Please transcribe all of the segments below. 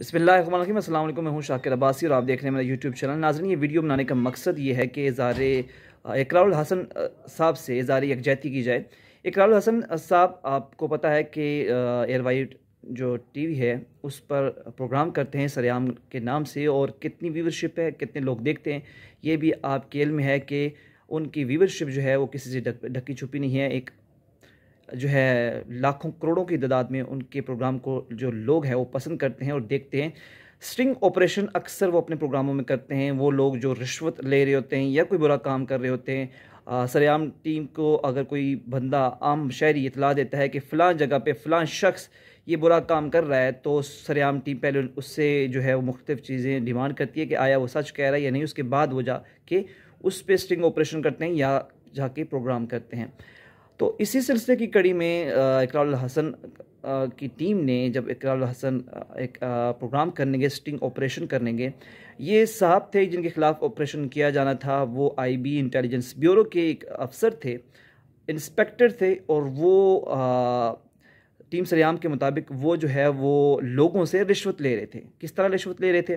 बसमिल्लाम असल मैं हूँ शाकिर अब्बासी और आप देख रहे हैं मेरा यूट्यूब चैनल नाजरन ये वीडियो बनाने का मकसद ये है कि इज़ार इकरार हसन साहब से इज़ार यकजहती की जाए इकरार हसन साहब आपको पता है कि एयरवाइट जो टीवी है उस पर प्रोग्राम करते हैं सरेआम के नाम से और कितनी व्यूवरशिप है कितने लोग देखते हैं ये भी आपके इल में है कि उनकी व्यूवरशिप जो है वो किसी से ढकी छुपी नहीं है एक जो है लाखों करोड़ों की तादाद में उनके प्रोग्राम को जो लोग हैं वो पसंद करते हैं और देखते हैं स्ट्रिंग ऑपरेशन अक्सर वो अपने प्रोग्रामों में करते हैं वो लोग जो रिश्वत ले रहे होते हैं या कोई बुरा काम कर रहे होते हैं सरेआम टीम को अगर कोई बंदा आम शहरी इतला देता है कि फ़लाँ जगह पर फ़लाँ शख्स ये बुरा काम कर रहा है तो सरेआम टीम पहले उससे जो है वो मुख्तफ चीज़ें डिमांड करती है कि आया वो सच कह रहा है या नहीं उसके बाद वो जा के उस पर स्ट्रिंग ऑपरेशन करते हैं या जाके प्रोग्राम करते हैं तो इसी सिलसिले की कड़ी में इकराल हसन की टीम ने जब इकराल हसन एक प्रोग्राम करने गए स्टिंग ऑपरेशन करने गए ये साहब थे जिनके खिलाफ ऑपरेशन किया जाना था वो आईबी इंटेलिजेंस ब्यूरो के एक अफसर थे इंस्पेक्टर थे और वो टीम सरयाम के मुताबिक वो जो है वो लोगों से रिश्वत ले रहे थे किस तरह रिश्वत ले रहे थे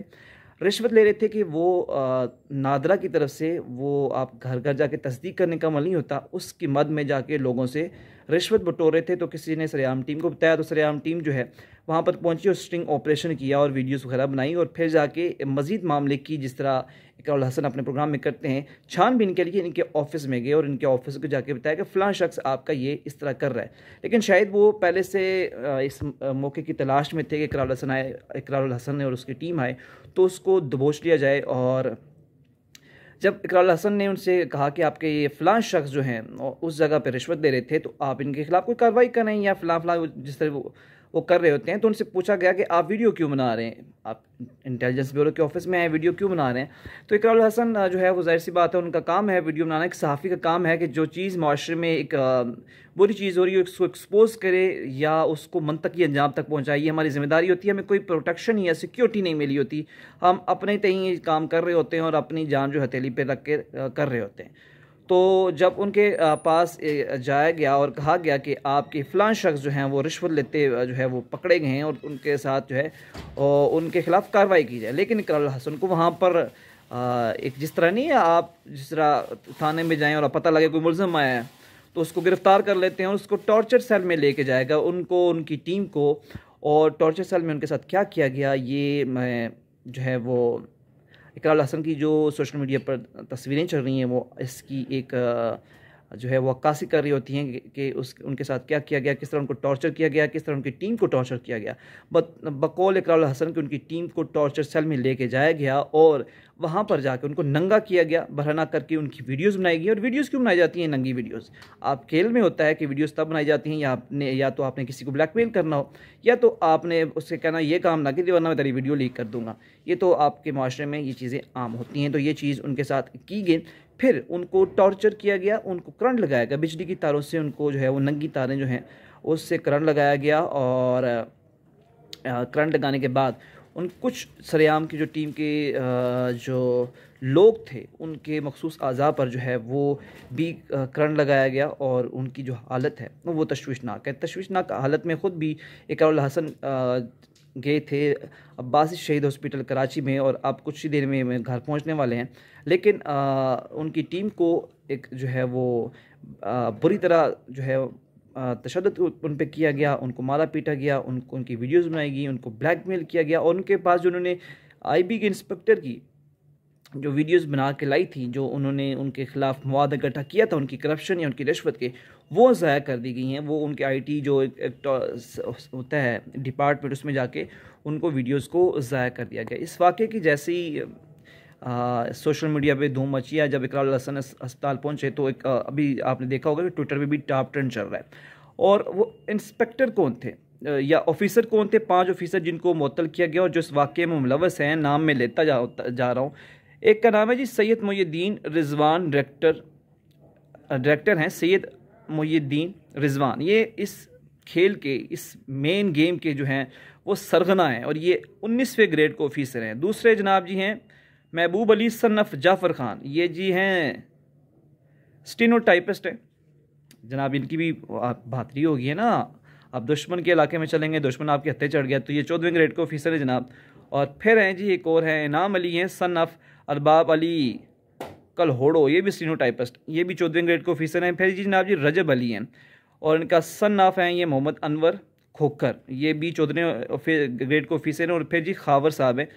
रिश्वत ले रहे थे कि वो नादरा की तरफ से वो आप घर घर जाके तस्दीक करने का मल नहीं होता उसकी मद में जाके लोगों से रिश्वत बटोर रहे थे तो किसी ने सरेआम टीम को बताया तो सरेआम टीम जो है वहाँ पर पहुँची और स्ट्रिंग ऑपरेशन किया और वीडियोस वगैरह बनाई और फिर जाके मजीद मामले की जिस तरह इकराल हसन अपने प्रोग्राम में करते हैं छानबीन के लिए इनके ऑफिस में गए और इनके ऑफिस को जाके बताया कि फ़लाँ शख्स आपका ये इस तरह कर रहा है लेकिन शायद वो पहले से इस मौके की तलाश में थे कि इकराल हसन आए इकराल हसन और उसकी टीम आए तो उसको दबोच लिया जाए और जब इकराल हसन ने उनसे कहा कि आपके ये फलां शख्स जो हैं उस जगह पर रिश्वत दे रहे थे तो आप इनके खिलाफ़ कोई कार्रवाई करें या फिलहाल फ़लाँ जिस तरह वो वो कर रहे होते हैं तो उनसे पूछा गया कि आप वीडियो क्यों बना रहे हैं आप इंटेलिजेंस ब्यूरो के ऑफिस में आए वीडियो क्यों बना रहे हैं तो इकराल हसन जो है वो जाहिर सी बात है उनका काम है वीडियो बनाना एक सहाफ़ी का काम है कि जो चीज़ माशरे में एक बुरी चीज़ हो रही है उसको एक्सपोज करे या उसको मन तक अंजाम तक पहुँचाए ये हमारी जिम्मेदारी होती है हमें कोई प्रोटेक्शन या सिक्योरिटी नहीं मिली होती हम अपने तय ही काम कर रहे होते हैं और अपनी जान जो हथेली पर रख के कर रहे होते हैं तो जब उनके पास जाया गया और कहा गया कि आपके फ़लां शख्स जो हैं वो रिश्वत लेते जो है वो पकड़े गए हैं और उनके साथ जो है उनके ख़िलाफ़ कार्रवाई की जाए लेकिन इकराल हसन को वहाँ पर एक जिस तरह नहीं है आप जिस तरह थाने में जाएँ और पता लगे कोई मुलम आया है तो उसको गिरफ़्तार कर लेते हैं और उसको टॉर्चर सेल में लेके जाएगा उनको उनकी टीम को और टॉर्चर सेल में उनके साथ क्या किया गया ये मैं जो है वो इकराल हसन की जो सोशल मीडिया पर तस्वीरें चल रही हैं वो इसकी एक जो है वो अक्सी कर रही होती हैं कि उस उनके साथ क्या किया गया किस तरह उनको टॉर्चर किया गया किस तरह उनकी टीम को टॉर्चर किया गया बत बकौल इकराल हसन की उनकी टीम को टॉर्चर सेल में लेके जाया गया और वहाँ पर जाकर उनको नंगा किया गया बहराना करके उनकी वीडियोस बनाई गई और वीडियोस क्यों बनाई जाती हैं नंगी वीडियोस आप खेल में होता है कि वीडियोस तब बनाई जाती हैं या आपने या तो आपने किसी को ब्लैकमेल करना हो या तो आपने उससे कहना ये काम ना कि वरना मैं तेरी वीडियो लीक कर दूंगा ये तो आपके माशरे में ये चीज़ें आम होती हैं तो ये चीज़ उनके साथ की गई फिर उनको टॉर्चर किया गया उनको करंट लगाया गया बिजली की तारों से उनको जो है वो नंगी तारें जो हैं उससे करंट लगाया गया और करंट लगाने के बाद उन कुछ सरेआम की जो टीम के जो लोग थे उनके मखसूस अज़ा पर जो है वो भी करंट लगाया गया और उनकी जो हालत है वो तशवीशनाक है तशवीशनाक हालत में ख़ुद भी इकराउल हसन गए थे अब्बासी शहीद हॉस्पिटल कराची में और अब कुछ ही देर में घर पहुंचने वाले हैं लेकिन आ, उनकी टीम को एक जो है वो आ, बुरी तरह जो है तशद उन पर किया गया उनको मारा पीटा गया उनको उनकी वीडियोज़ बनाई गई उनको ब्लैकमेल किया गया और उनके पास जो उन्होंने बी के इंस्पेक्टर की जो वीडियोस बना के लाई थी जो उन्होंने उनके खिलाफ मवाद इकट्ठा किया था उनकी करप्शन या उनकी रिश्वत के वो ज़ाया कर दी गई हैं वो उनके आईटी जो एक, एक तो होता है डिपार्टमेंट उसमें जाके उनको वीडियोस को ज़ाया कर दिया गया इस वाक़े की जैसे ही सोशल मीडिया पे धूम मची है जब इकराल हसन अस्पताल पहुँचे तो एक आ, अभी आपने देखा होगा कि ट्विटर पर भी टॉप ट्रेंड चल रहा है और वो इंस्पेक्टर कौन थे या ऑफिसर कौन थे पांच ऑफिसर जिनको मुतल किया गया और जो इस वाक्य में मुलवस हैं नाम में लेता जा जा रहा हूँ एक का नाम है जी सैयद मोहुद्दीन रिजवान डायरेक्टर डायरेक्टर हैं सैयद मोहुद्दीन रिजवान ये इस खेल के इस मेन गेम के जो हैं वो सरगना हैं और ये उन्नीसवें ग्रेड के ऑफिसर हैं दूसरे जनाब जी हैं महबूब अली सन्नफ जाफ़र ख़ान ये जी हैं स्टीनोटाइपिस्ट हैं जनाब इनकी भी भातरी होगी है ना आप दुश्मन के इलाके में चलेंगे दुश्मन आपके हत्या चढ़ गया तो ये चौदहवें ग्रेड के ऑफिसर हैं जनाब और फिर हैं जी एक और हैं इनाम अली हैं सन ऑफ अरबाब अली कल होड़ो ये भी सीनोटाइपिस्ट ये भी चौदह ग्रेड के ऑफिसर हैं फिर जी जनाब जी रजब अली हैं और इनका सन ऑफ हैं ये मोहम्मद अनवर खोखर ये भी चौदह ग्रेड के ऑफिसर हैं और फिर जी खावर साहब हैं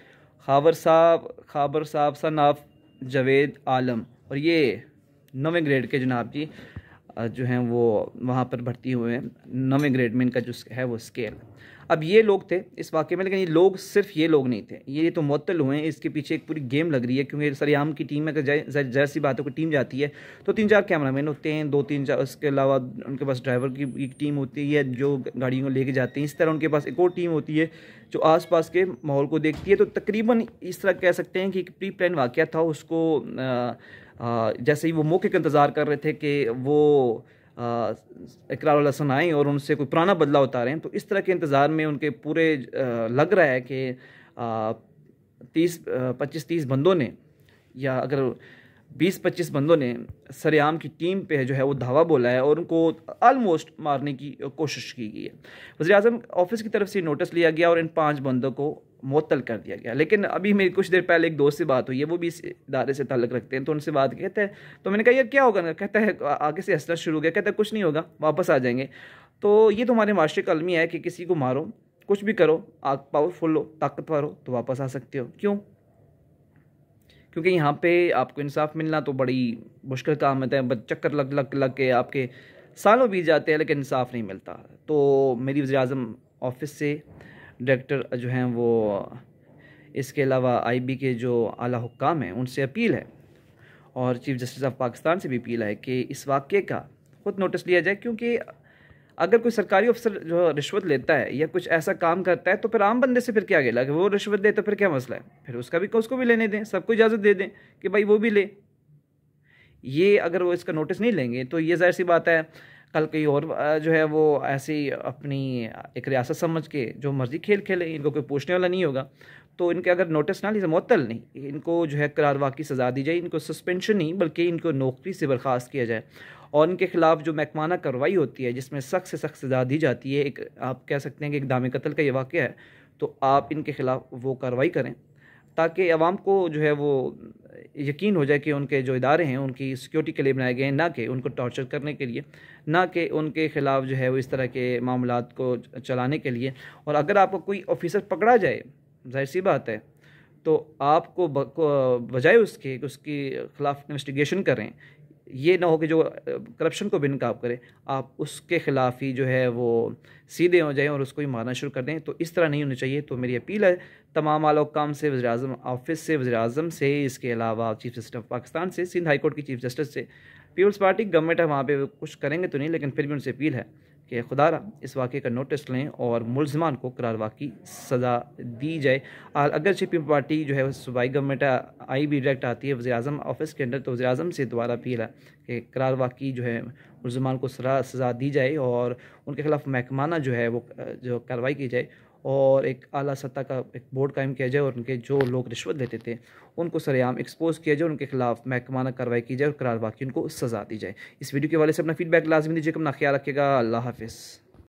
खावर साहब खाबर साहब सन ऑफ जवेद आलम और ये नवें ग्रेड के जनाब जी जो हैं वो वहाँ पर भर्ती हुए हैं नवें ग्रेड में इनका जो है वो स्केल अब ये लोग थे इस वाक़े में लेकिन ये लोग सिर्फ ये लोग नहीं थे ये तो मअतल हुए हैं इसके पीछे एक पूरी गेम लग रही है क्योंकि सरेआम की टीम में अगर जैसी बातों की टीम जाती है तो तीन चार कैमरामैन होते हैं दो तीन चार उसके अलावा उनके पास ड्राइवर की एक टीम होती है जो गाड़ियों को लेके जाते हैं इस तरह उनके पास एक और टीम होती है जो आसपास के माहौल को देखती है तो तकरीबन इस तरह कह सकते हैं कि एक प्री प्लान वाक़ था उसको आ, आ, जैसे ही वो मौके का इंतज़ार कर रहे थे कि वो इकरार लहसन आएँ और उनसे कोई पुराना बदलाव उतारें तो इस तरह के इंतज़ार में उनके पूरे लग रहा है कि तीस पच्चीस तीस बंदों ने या अगर बीस पच्चीस बंदों ने सरेआम की टीम पे जो है वो धावा बोला है और उनको आलमोस्ट मारने की कोशिश की गई है वजी अजम ऑफिस की तरफ से नोटिस लिया गया और इन पाँच बंदों को मअतल कर दिया गया लेकिन अभी मेरी कुछ देर पहले एक दोस्त से बात हुई है वो भी इस इदारे से तल्लक रखते हैं तो उनसे बात कहते हैं तो मैंने कहा यार क्या होगा ना कहता है आगे से हंसना शुरू हो गया कहता है कुछ नहीं होगा वापस आ जाएंगे तो ये तुम्हारे तो माशरे का अलमी है कि किसी को मारो कुछ भी करो आग पावरफुल हो ताकतवर हो तो वापस आ सकते हो क्यों क्योंकि यहाँ पे आपको इंसाफ मिलना तो बड़ी मुश्किल काम है तो चक्कर लग लग लग के आपके सालों बीत जाते हैं लेकिन इंसाफ नहीं मिलता तो मेरी वजी अजम ऑफिस से डायरेक्टर जो हैं वो इसके अलावा आईबी के जो आला हुक्काम हैं उनसे अपील है और चीफ जस्टिस ऑफ पाकिस्तान से भी अपील है कि इस वाक्य का ख़ुद नोटिस लिया जाए क्योंकि अगर कोई सरकारी अफसर जो रिश्वत लेता है या कुछ ऐसा काम करता है तो फिर आम बंदे से फिर क्या गेला कि वो रिश्वत दे तो फिर क्या मसला है फिर उसका भी उसको भी लेने दें सबको इजाज़त दे दें कि भाई वो भी ले ये अगर वो इसका नोटिस नहीं लेंगे तो ये जाहिर सी बात है कल कोई और जो है वो ऐसी अपनी एक रियासत समझ के जो मर्ज़ी खेल खेले इनको कोई पूछने वाला नहीं होगा तो इनके अगर नोटिस ना लीजिए मअतल नहीं इनको जो है करारवा की सज़ा दी जाए इनको सस्पेंशन नहीं बल्कि इनको नौकरी से बर्खास्त किया जाए और इनके ख़िलाफ़ जो महकमाना कार्रवाई होती है जिसमें सख्त से सख्त सज़ा दी जाती है एक आप कह सकते हैं कि एक दाम कत्ल का ये वाक़ है तो आप इनके ख़िलाफ़ वो कार्रवाई करें ताकि आवाम को जो है वो यकीन हो जाए कि उनके जो इदारे हैं उनकी सिक्योरिटी के लिए बनाए गए हैं ना कि उनको टॉर्चर करने के लिए ना कि उनके ख़िलाफ़ जो है वो इस तरह के मामला को चलाने के लिए और अगर आपको कोई ऑफिसर पकड़ा जाए जाहिर सी बात है तो आपको बजाय उसके उसकी खिलाफ इन्वेस्टिगेशन करें ये ना हो कि जो करप्शन को बिनकाब करे आप उसके ख़िलाफ़ ही जो है वो सीधे हो जाएं और उसको ही मारना शुरू कर दें तो इस तरह नहीं होना चाहिए तो मेरी अपील है तमाम आलोकाम से वजी अजम ऑफिस से वजी अजम से इसके अलावा चीफ जस्टिस ऑफ पाकिस्तान से सिंध हाईकोर्ट की चीफ जस्टिस से पीपल्स पार्टी गवर्नमेंट है वहाँ पर कुछ करेंगे तो नहीं लेकिन फिर भी उनसे अपील है कि खुदा इस वाक़े का नोटिस लें और मुलजमान को करार की सज़ा दी जाए और अगरचे पीपल पार्टी जो है सूबाई गवर्नमेंट आई भी डायरेक्ट आती है वजी अजम ऑफिस के अंदर तो वजी अजम से दोबारा अपील है कि करार की जो है मुलजमान को सज़ा दी जाए और उनके खिलाफ महकमाना जो है वो जो कार्रवाई की जाए और एक आला सत्ता का एक बोर्ड कायम किया जाए और उनके जो लोग रिश्वत लेते थे उनको सरेआम एक्सपोज किया जाए उनके खिलाफ महकमाना कार्रवाई की जाए और करार बाकी उनको सजा दी जाए इस वीडियो के हवाले से अपना फीडबैक लाजमी दीजिए अपना ख्याल रखिएगा अल्लाह हाफिज़